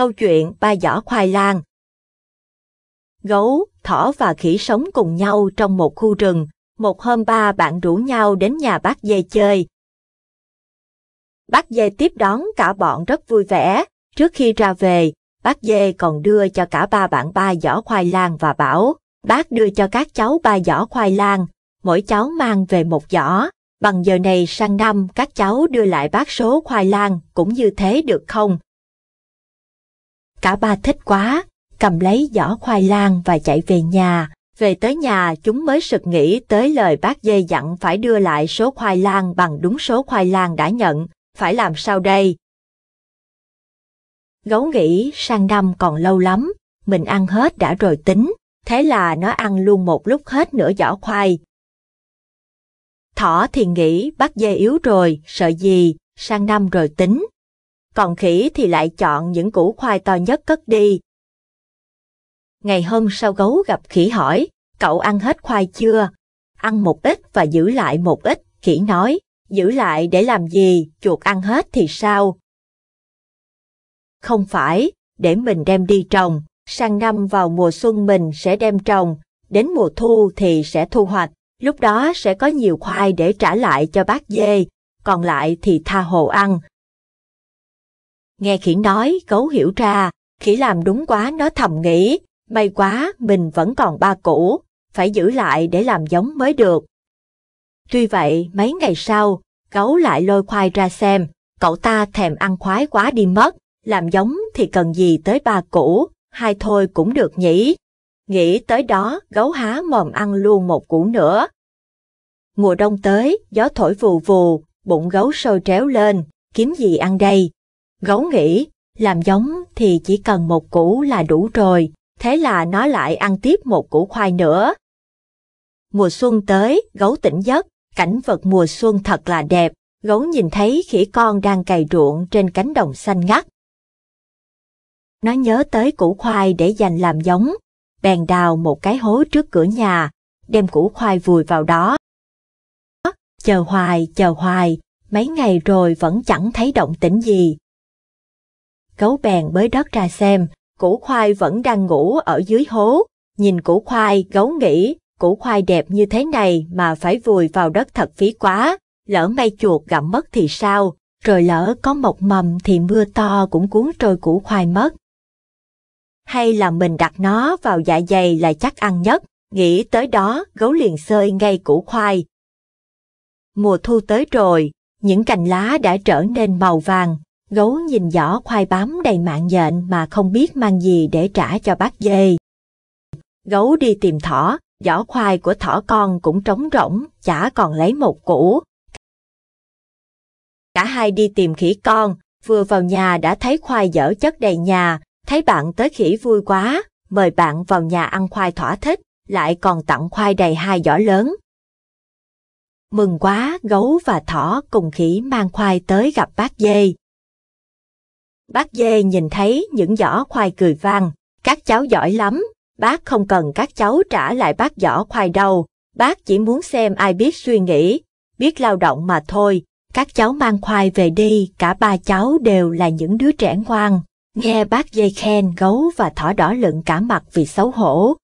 câu chuyện ba giỏ khoai lang. Gấu, thỏ và khỉ sống cùng nhau trong một khu rừng. Một hôm ba bạn rủ nhau đến nhà bác dê chơi. Bác dê tiếp đón cả bọn rất vui vẻ. Trước khi ra về, bác dê còn đưa cho cả ba bạn ba giỏ khoai lang và bảo, bác đưa cho các cháu ba giỏ khoai lang, mỗi cháu mang về một giỏ. Bằng giờ này sang năm các cháu đưa lại bác số khoai lang cũng như thế được không? Cả ba thích quá, cầm lấy giỏ khoai lang và chạy về nhà. Về tới nhà, chúng mới sực nghĩ tới lời bác dê dặn phải đưa lại số khoai lang bằng đúng số khoai lang đã nhận. Phải làm sao đây? Gấu nghĩ sang năm còn lâu lắm, mình ăn hết đã rồi tính. Thế là nó ăn luôn một lúc hết nửa giỏ khoai. Thỏ thì nghĩ bác dê yếu rồi, sợ gì, sang năm rồi tính còn khỉ thì lại chọn những củ khoai to nhất cất đi. Ngày hôm sau gấu gặp khỉ hỏi, cậu ăn hết khoai chưa? Ăn một ít và giữ lại một ít, khỉ nói, giữ lại để làm gì, chuột ăn hết thì sao? Không phải, để mình đem đi trồng, sang năm vào mùa xuân mình sẽ đem trồng, đến mùa thu thì sẽ thu hoạch, lúc đó sẽ có nhiều khoai để trả lại cho bác dê, còn lại thì tha hồ ăn, Nghe khỉ nói, gấu hiểu ra, khỉ làm đúng quá nó thầm nghĩ, may quá mình vẫn còn ba cũ, phải giữ lại để làm giống mới được. Tuy vậy, mấy ngày sau, gấu lại lôi khoai ra xem, cậu ta thèm ăn khoái quá đi mất, làm giống thì cần gì tới ba cũ, hai thôi cũng được nhỉ. Nghĩ tới đó, gấu há mồm ăn luôn một củ nữa. Mùa đông tới, gió thổi vù vù, bụng gấu sôi tréo lên, kiếm gì ăn đây? Gấu nghĩ, làm giống thì chỉ cần một củ là đủ rồi, thế là nó lại ăn tiếp một củ khoai nữa. Mùa xuân tới, gấu tỉnh giấc, cảnh vật mùa xuân thật là đẹp, gấu nhìn thấy khỉ con đang cày ruộng trên cánh đồng xanh ngắt. Nó nhớ tới củ khoai để dành làm giống, bèn đào một cái hố trước cửa nhà, đem củ khoai vùi vào đó. Chờ hoài, chờ hoài, mấy ngày rồi vẫn chẳng thấy động tĩnh gì. Gấu bèn bới đất ra xem, củ khoai vẫn đang ngủ ở dưới hố. Nhìn củ khoai, gấu nghĩ, củ khoai đẹp như thế này mà phải vùi vào đất thật phí quá, lỡ may chuột gặm mất thì sao, rồi lỡ có mọc mầm thì mưa to cũng cuốn trôi củ khoai mất. Hay là mình đặt nó vào dạ dày là chắc ăn nhất, nghĩ tới đó gấu liền xơi ngay củ khoai. Mùa thu tới rồi, những cành lá đã trở nên màu vàng, Gấu nhìn giỏ khoai bám đầy mạng nhện mà không biết mang gì để trả cho bác dê. Gấu đi tìm thỏ, giỏ khoai của thỏ con cũng trống rỗng, chả còn lấy một củ. Cả hai đi tìm khỉ con, vừa vào nhà đã thấy khoai dở chất đầy nhà, thấy bạn tới khỉ vui quá, mời bạn vào nhà ăn khoai thỏa thích, lại còn tặng khoai đầy hai giỏ lớn. Mừng quá, gấu và thỏ cùng khỉ mang khoai tới gặp bác dê. Bác dê nhìn thấy những giỏ khoai cười vang. Các cháu giỏi lắm, bác không cần các cháu trả lại bác giỏ khoai đâu. Bác chỉ muốn xem ai biết suy nghĩ, biết lao động mà thôi. Các cháu mang khoai về đi, cả ba cháu đều là những đứa trẻ ngoan. Nghe bác dê khen gấu và thỏ đỏ lựng cả mặt vì xấu hổ,